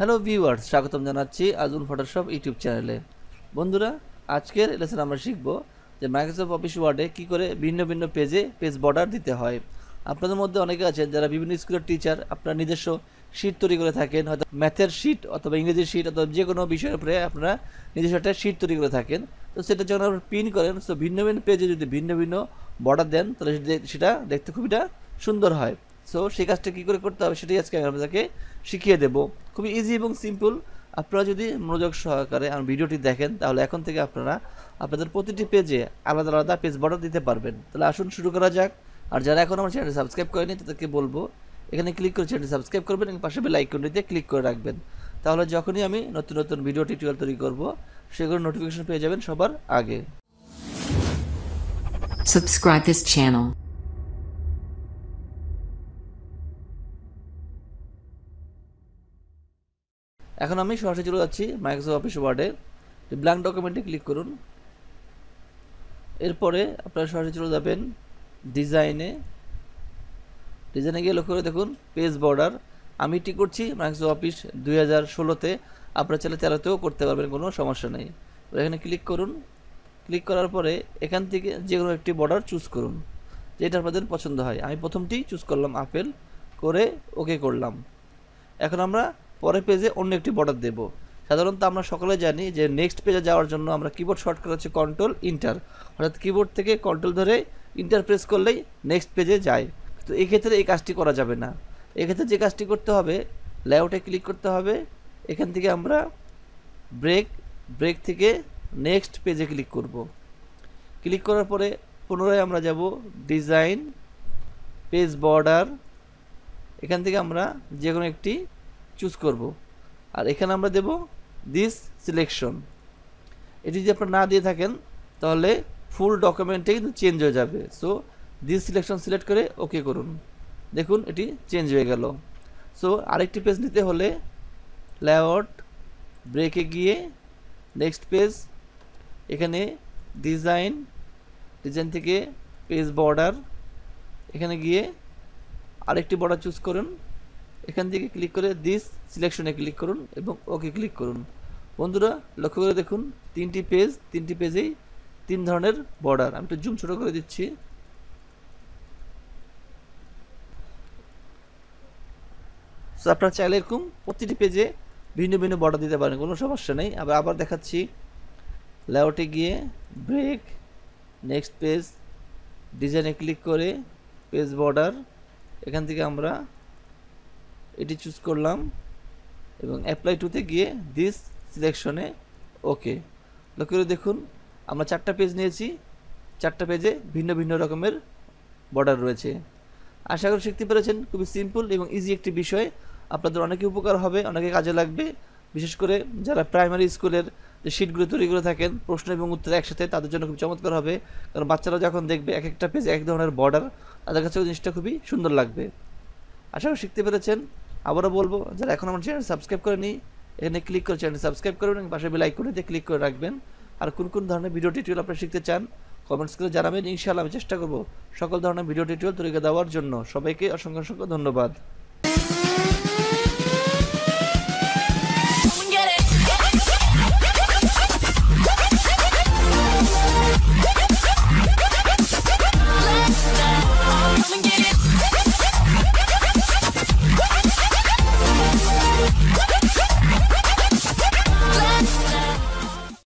Hello viewers স্বাগতম জানাচ্ছি আজুল Photoshop YouTube চ্যানেলে বন্ধুরা আজকের লেসন আমরা শিখব যে মাইক্রোসফট অফিস ওয়ার্ডে কি করে ভিন্ন ভিন্ন পেজে পেজ বর্ডার দিতে হয় আপনাদের মধ্যে অনেকে আছেন যারা বিভিন্ন স্কুলের টিচার আপনার নিজস্ব শীট তৈরি করে থাকেন হয়তো ম্যাথের শীট অথবা ইংরেজির শীট অথবা যে কোনো বিষয়ের উপরে আপনারা নিজস্ব একটা শীট তৈরি করে থাকেন তো সেটা যখন আপনার প্রিন্ট করেন তো ভিন্ন ভিন্ন পেজে যদি ভিন্ন ভিন্ন বর্ডার দেন তাহলে সেটা দেখতে খুবইটা সুন্দর হয় সো সেই কাজটা কী করে করতে হবে সেটাই আজকে আমি আপনাদেরকে শিখিয়ে দেব খুবই ইজি এবং সিম্পল আপনারা যদি মনোযোগ সহকারে আমার ভিডিওটি দেখেন তাহলে এখন থেকে আপনারা আপনাদের প্রতিটি পেজে আলাদা আলাদা পেজ বর্ডার দিতে পারবেন তাহলে আসুন শুরু করা যাক আর যারা এখন আমার চ্যানেলটি সাবস্ক্রাইব করেনি তাদেরকে বলবো এখানে ক্লিক করে চ্যানেলটি সাবস্ক্রাইব করবেন এবং পাশে বেল আইকনটিতে ক্লিক করে রাখবেন তাহলে যখনই আমি নতুন নতুন ভিডিও টিউটোরিয়াল তৈরি করবো সেগুলো নোটিফিকেশন পেয়ে যাবেন সবার আগে Subscribe this channel. এখন আমি সরাসরি চলে যাচ্ছি মাইক্রোসফট অফিস ওয়ার্ডের ব্ল্যাঙ্ক ডকুমেন্টে ক্লিক করুন এরপরে আপনারা সরাসরি চলে যাবেন ডিজাইনে ডিজাইনে গিয়ে লক্ষ্য করে দেখুন পেজ বর্ডার আমি এটি করছি মাইক্রোসফট অফিস দুই হাজার ষোলোতে আপনারা চাইলে তেরোতেও করতে পারবেন কোনো সমস্যা নেই এখানে ক্লিক করুন ক্লিক করার পরে এখান থেকে যে কোনো একটি বর্ডার চুজ করুন যেটা আপনাদের পছন্দ হয় আমি প্রথমটি চুজ করলাম আপেল করে ওকে করলাম এখন আমরা পরের পেজে অন্য একটি বর্ডার দেব সাধারণত আমরা সকলে জানি যে নেক্সট পেজে যাওয়ার জন্য আমরা কিবোর্ড শর্টকাট হচ্ছে কন্ট্রোল ইন্টার অর্থাৎ কিবোর্ড থেকে কন্ট্রোল ধরে ইন্টার প্রেস করলেই নেক্সট পেজে যায় তো এক্ষেত্রে এই কাজটি করা যাবে না এক্ষেত্রে যে কাজটি করতে হবে লেআউটে ক্লিক করতে হবে এখান থেকে আমরা ব্রেক ব্রেক থেকে নেক্সট পেজে ক্লিক করব ক্লিক করার পরে পুনরায় আমরা যাব ডিজাইন পেজ বর্ডার এখান থেকে আমরা যে কোনো একটি চুজ করব আর এখানে আমরা দেব দিস সিলেকশন এটি যদি আপনারা না দিয়ে থাকেন তাহলে ফুল ডকুমেন্টে কিন্তু চেঞ্জ হয়ে যাবে সো দিস সিলেকশন সিলেক্ট করে ওকে করুন দেখুন এটি চেঞ্জ হয়ে গেল সো আরেকটি পেজ নিতে হলে লেআউট ব্রেকে গিয়ে নেক্সট পেজ এখানে ডিজাইন ডিজাইন থেকে পেজ বর্ডার এখানে গিয়ে আরেকটি বর্ডার চুজ করুন এখান থেকে ক্লিক করে দিস সিলেকশনে ক্লিক করুন এবং ওকে ক্লিক করুন বন্ধুরা লক্ষ্য করে দেখুন তিনটি পেজ তিনটি পেজেই তিন ধরনের বর্ডার আমি একটু জুম ছোটো করে দিচ্ছি সো আপনারা চাইলে এরকম প্রতিটি পেজে ভিন্ন ভিন্ন বর্ডার দিতে পারেন কোনো সমস্যা নেই আবার আবার দেখাচ্ছি লেআউটে গিয়ে ব্রেক নেক্সট পেজ ডিজাইনে ক্লিক করে পেজ বর্ডার এখান থেকে আমরা এটি চুজ করলাম এবং অ্যাপ্লাই টুতে গিয়ে দিস সিলেকশনে ওকে লক্ষ্য করে দেখুন আমরা চারটা পেজ নিয়েছি চারটা পেজে ভিন্ন ভিন্ন রকমের বর্ডার রয়েছে আশা করি শিখতে পেরেছেন খুবই সিম্পল এবং ইজি একটি বিষয় আপনাদের অনেকে উপকার হবে অনেকে কাজে লাগবে বিশেষ করে যারা প্রাইমারি স্কুলের যে শিটগুলো তৈরি করে থাকেন প্রশ্ন এবং উত্তর একসাথে তাদের জন্য খুব চমৎকার হবে কারণ বাচ্চারা যখন দেখবে এক একটা পেজ এক ধরনের বর্ডার তাদের কাছে জিনিসটা খুবই সুন্দর লাগবে আশা করি শিখতে পেরেছেন আবারও বলবো যারা এখন আমার চ্যানেল সাবস্ক্রাইব করেনি এখানে ক্লিক করে চ্যানেল সাবস্ক্রাইব করবেন পাশে বেলাইক করে দিয়ে ক্লিক করে রাখবেন আর কোন কোন ধরনের ভিডিও টিউটোরিয়াল আপনারা শিখতে চান কমেন্টস করে জানাবেন ইনশাআল্লাহ আমি চেষ্টা করব সকল ধরনের ভিডিও টিউটোরিয়াল তৈরি করে দেওয়ার জন্য সবাইকে অসংখ্য অসংখ্য ধন্যবাদ